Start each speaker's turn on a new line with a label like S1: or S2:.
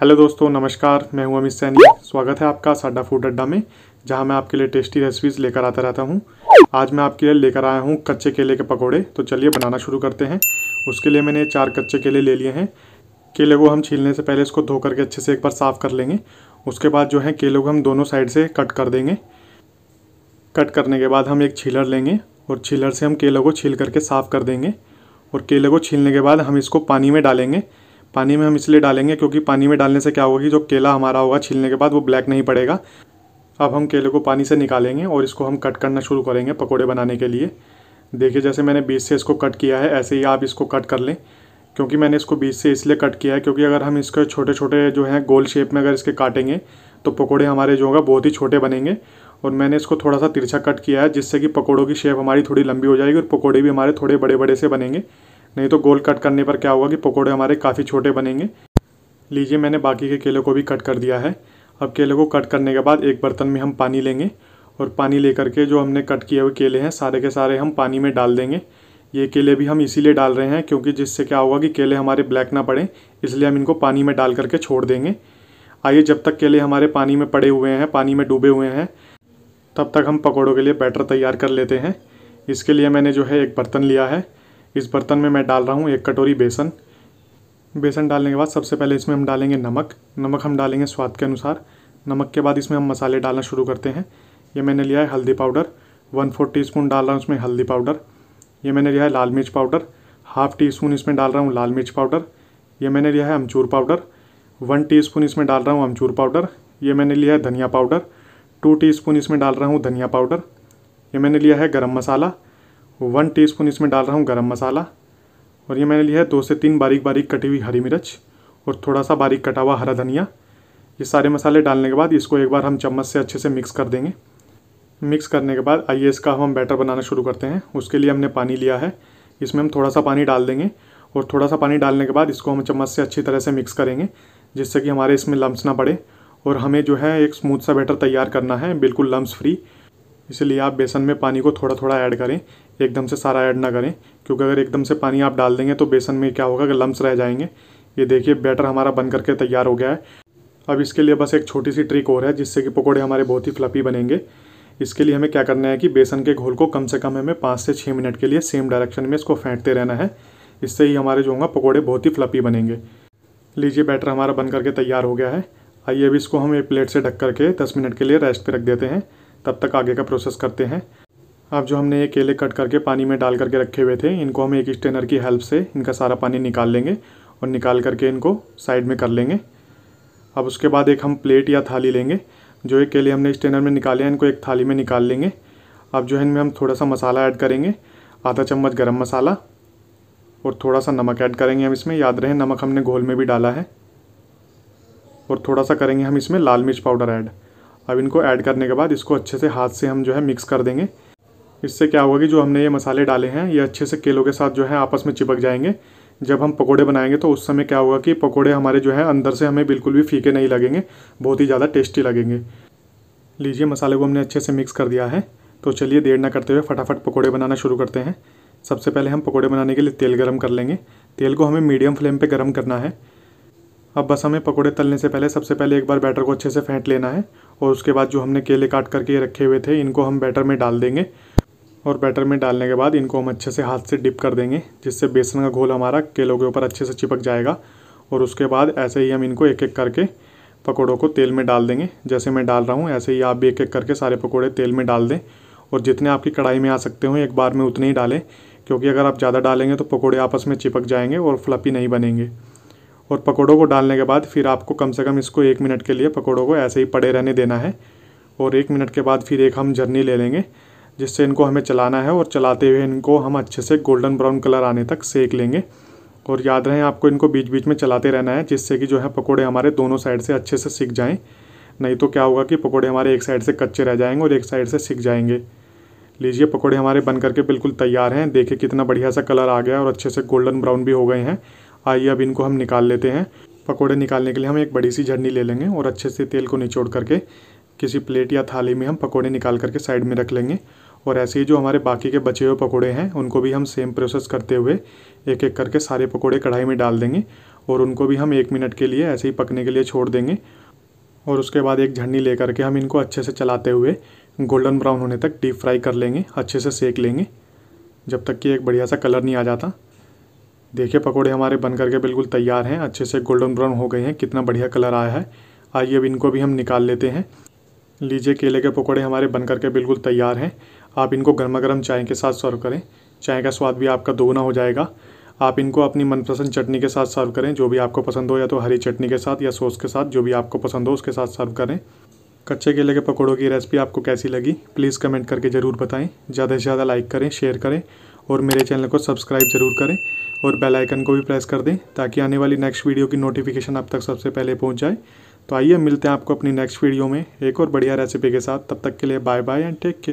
S1: hello दोस्तों नमस्कार मैं हूं अमित सैनी स्वागत है आपका साडा फूड अड्डा में जहां मैं आपके लिए टेस्टी रेसिपीज़ लेकर आता रहता हूं आज मैं आपके लिए लेकर आया हूं कच्चे केले के पकोड़े तो चलिए बनाना शुरू करते हैं उसके लिए मैंने चार कच्चे केले ले लिए हैं केले को हम छीलने से पहले इसको धो करके अच्छे से एक बार साफ़ कर लेंगे उसके बाद जो है केले को हम दोनों साइड से कट कर देंगे कट करने के बाद हम एक छीलर लेंगे और छीलर से हम केले को छील करके साफ़ कर देंगे और केले को छीलने के बाद हम इसको पानी में डालेंगे पानी में हम इसलिए डालेंगे क्योंकि पानी में डालने से क्या होगी जो केला हमारा होगा छीलने के बाद वो ब्लैक नहीं पड़ेगा अब हम केले को पानी से निकालेंगे और इसको हम कट करना शुरू करेंगे पकौड़े बनाने के लिए देखिए जैसे मैंने बीच से इसको कट किया है ऐसे ही आप इसको कट कर लें क्योंकि मैंने इसको बीच से इसलिए कट किया है क्योंकि अगर हम इसको छोटे छोटे जो हैं गोल शेप में अगर इसके काटेंगे तो पकोड़े हमारे जो होगा बहुत ही छोटे बनेंगे और मैंने इसको थोड़ा सा तिरछा कट किया है जिससे कि पकोड़ों की शेप हमारी थोड़ी लंबी हो जाएगी और पकोड़े भी हमारे थोड़े बड़े बड़े से बनेंगे नहीं तो गोल कट करने पर क्या होगा कि पकौड़े हमारे काफ़ी छोटे बनेंगे लीजिए मैंने बाकी के केले को भी कट कर दिया है अब केले को कट करने के बाद एक बर्तन में हम पानी लेंगे और पानी लेकर के जो हमने कट किए हुए केले हैं सारे के सारे हम पानी में डाल देंगे ये केले भी हम इसीलिए डाल रहे हैं क्योंकि जिससे क्या होगा कि केले हमारे ब्लैक ना पड़े इसलिए हम इनको पानी में डाल करके छोड़ देंगे आइए जब तक केले हमारे पानी में पड़े हुए हैं पानी में डूबे हुए हैं तब तक हम पकौड़ों के लिए बैटर तैयार कर लेते हैं इसके लिए मैंने जो है एक बर्तन लिया है इस बर्तन में मैं डाल रहा हूँ एक कटोरी बेसन बेसन डालने के बाद सबसे पहले इसमें हम डालेंगे नमक नमक हम डालेंगे स्वाद के अनुसार नमक के बाद इसमें हम मसाले डालना शुरू करते हैं ये मैंने लिया है हल्दी powder one four teaspoon डाल रहा हूँ इसमें हल्दी पाउडर ये मैंने लिया है लाल मिर्च पाउडर हाफ़ टी स्पून इसमें डाल रहा हूँ लाल मिर्च पाउडर ये मैंने लिया है अमचूर पाउडर वन टी स्पून इसमें डाल रहा हूँ अमचूर पाउडर ये मैंने लिया है धनिया पाउडर टू टी स्पून इसमें डाल रहा हूँ धनिया पाउडर ये मैंने लिया है गर्म मसाला वन टीस्पून इसमें डाल रहा हूँ गरम मसाला और ये मैंने लिया है दो से तीन बारीक बारीक कटी हुई हरी मिर्च और थोड़ा सा बारीक कटा हुआ हरा धनिया ये सारे मसाले डालने के बाद इसको एक बार हम चम्मच से अच्छे से मिक्स कर देंगे मिक्स करने के बाद आइए इसका हम बैटर बनाना शुरू करते हैं उसके लिए हमने पानी लिया है इसमें हम थोड़ा सा पानी डाल देंगे और थोड़ा सा पानी डालने के बाद इसको हम चम्मच से अच्छी तरह से मिक्स करेंगे जिससे कि हमारे इसमें लम्स ना पड़े और हमें जो है एक स्मूथ सा बैटर तैयार करना है बिल्कुल लम्स फ्री इसलिए आप बेसन में पानी को थोड़ा थोड़ा ऐड करें एकदम से सारा ऐड ना करें क्योंकि अगर एकदम से पानी आप डाल देंगे तो बेसन में क्या होगा कि लम्स रह जाएंगे ये देखिए बैटर हमारा बन करके तैयार हो गया है अब इसके लिए बस एक छोटी सी ट्रिक और है जिससे कि पकौड़े हमारे बहुत ही फ्लपी बनेंगे इसके लिए हमें क्या करना है कि बेसन के घोल को कम से कम हमें पाँच से छः मिनट के लिए सेम डायरेक्शन में इसको फेंटते रहना है इससे ही हमारे जो होंगे पकौड़े बहुत ही फ्लपी बनेंगे लीजिए बैटर हमारा बन करके तैयार हो गया है आइए अब इसको हम एक प्लेट से ढक करके दस मिनट के लिए रेस्ट पे रख देते हैं तब तक आगे का प्रोसेस करते हैं अब जो हमने ये केले कट करके पानी में डाल करके रखे हुए थे इनको हम एक स्टेनर की हेल्प से इनका सारा पानी निकाल लेंगे और निकाल करके इनको साइड में कर लेंगे अब उसके बाद एक हम प्लेट या थाली लेंगे जो ये केले हमने स्टेनर में निकाले हैं इनको एक थाली में निकाल लेंगे अब जो है इनमें हम थोड़ा सा मसाला ऐड करेंगे आधा चम्मच गर्म मसाला और थोड़ा सा नमक ऐड करेंगे हम इसमें याद रहे नमक हमने घोल में भी डाला है और थोड़ा सा करेंगे हम इसमें लाल मिर्च पाउडर ऐड अब इनको ऐड करने के बाद इसको अच्छे से हाथ से हम जो है मिक्स कर देंगे इससे क्या होगा कि जो हमने ये मसाले डाले हैं ये अच्छे से केलों के साथ जो है आपस में चिपक जाएंगे जब हम पकोड़े बनाएंगे तो उस समय क्या होगा कि पकोड़े हमारे जो है अंदर से हमें बिल्कुल भी फीके नहीं लगेंगे बहुत ही ज़्यादा टेस्टी लगेंगे लीजिए मसाले को हमने अच्छे से मिक्स कर दिया है तो चलिए देर ना करते हुए फटाफट पकोड़े बनाना शुरू करते हैं सबसे पहले हम पकोड़े बनाने के लिए तेल गर्म कर लेंगे तेल को हमें मीडियम फ्लेम पर गर्म करना है अब बस हमें पकोड़े तलने से पहले सबसे पहले एक बार बैटर को अच्छे से फेंट लेना है और उसके बाद जो हमने केले काट करके रखे हुए थे इनको हम बैटर में डाल देंगे और बैटर में डालने के बाद इनको हम अच्छे से हाथ से डिप कर देंगे जिससे बेसन का घोल हमारा केलों के ऊपर अच्छे से चिपक जाएगा और उसके बाद ऐसे ही हम इनको एक एक करके पकौड़ों को तेल में डाल देंगे जैसे मैं डाल रहा हूँ ऐसे ही आप भी एक एक करके सारे पकौड़े तेल में डाल दें और जितने आपकी कढ़ाई में आ सकते हो एक बार में उतने ही डालें क्योंकि अगर आप ज़्यादा डालेंगे तो पकौड़े आपस में चिपक जाएंगे और फ्लपी नहीं बनेंगे और पकौड़ों को डालने के बाद फिर आपको कम से कम इसको एक मिनट के लिए पकौड़ों को ऐसे ही पड़े रहने देना है और एक मिनट के बाद फिर एक हम जर्नी ले लेंगे जिससे इनको हमें चलाना है और चलाते हुए इनको हम अच्छे से गोल्डन ब्राउन कलर आने तक सेक लेंगे और याद रहे आपको इनको बीच बीच में चलाते रहना है जिससे कि जो है पकौड़े हमारे दोनों साइड से अच्छे से सीख जाएँ नहीं तो क्या होगा कि पकौड़े हमारे एक साइड से कच्चे रह जाएंगे और एक साइड से सीख जाएंगे लीजिए पकौड़े हमारे बन करके बिल्कुल तैयार हैं देखिए कितना बढ़िया सा कलर आ गया और अच्छे से गोल्डन ब्राउन भी हो गए हैं आइए अब इनको हम निकाल लेते हैं पकोड़े निकालने के लिए हम एक बड़ी सी झरनी ले लेंगे और अच्छे से तेल को निचोड़ करके किसी प्लेट या थाली में हम पकोड़े निकाल करके साइड में रख लेंगे और ऐसे ही जो हमारे बाकी के बचे हुए पकोड़े हैं उनको भी हम सेम प्रोसेस करते हुए एक एक करके सारे पकोड़े कढ़ाई में डाल देंगे और उनको भी हम एक मिनट के लिए ऐसे ही पकने के लिए छोड़ देंगे और उसके बाद एक झंडी ले करके हम इनको अच्छे से चलाते हुए गोल्डन ब्राउन होने तक डीप फ्राई कर लेंगे अच्छे से सेक लेंगे जब तक कि एक बढ़िया सा कलर नहीं आ जाता देखिए पकोड़े हमारे बन करके बिल्कुल तैयार हैं अच्छे से गोल्डन ब्राउन हो गए हैं कितना बढ़िया कलर आया है आइए अब इनको भी हम निकाल लेते हैं लीजिए केले के पकोड़े हमारे बन करके बिल्कुल तैयार हैं आप इनको गर्मा गर्म चाय के साथ सर्व करें चाय का स्वाद भी आपका दोगुना हो जाएगा आप इनको अपनी मनपसंद चटनी के साथ सर्व करें जो भी आपको पसंद हो या तो हरी चटनी के साथ या सॉस के साथ जो भी आपको पसंद हो उसके साथ सर्व करें कच्चे केले के पकौड़ों की रेसिपी आपको कैसी लगी प्लीज़ कमेंट करके ज़रूर बताएं ज़्यादा से ज़्यादा लाइक करें शेयर करें और मेरे चैनल को सब्सक्राइब ज़रूर करें और बेल आइकन को भी प्रेस कर दें ताकि आने वाली नेक्स्ट वीडियो की नोटिफिकेशन आप तक सबसे पहले पहुंच जाए तो आइए मिलते हैं आपको अपनी नेक्स्ट वीडियो में एक और बढ़िया रेसिपी के साथ तब तक के लिए bye bye and take care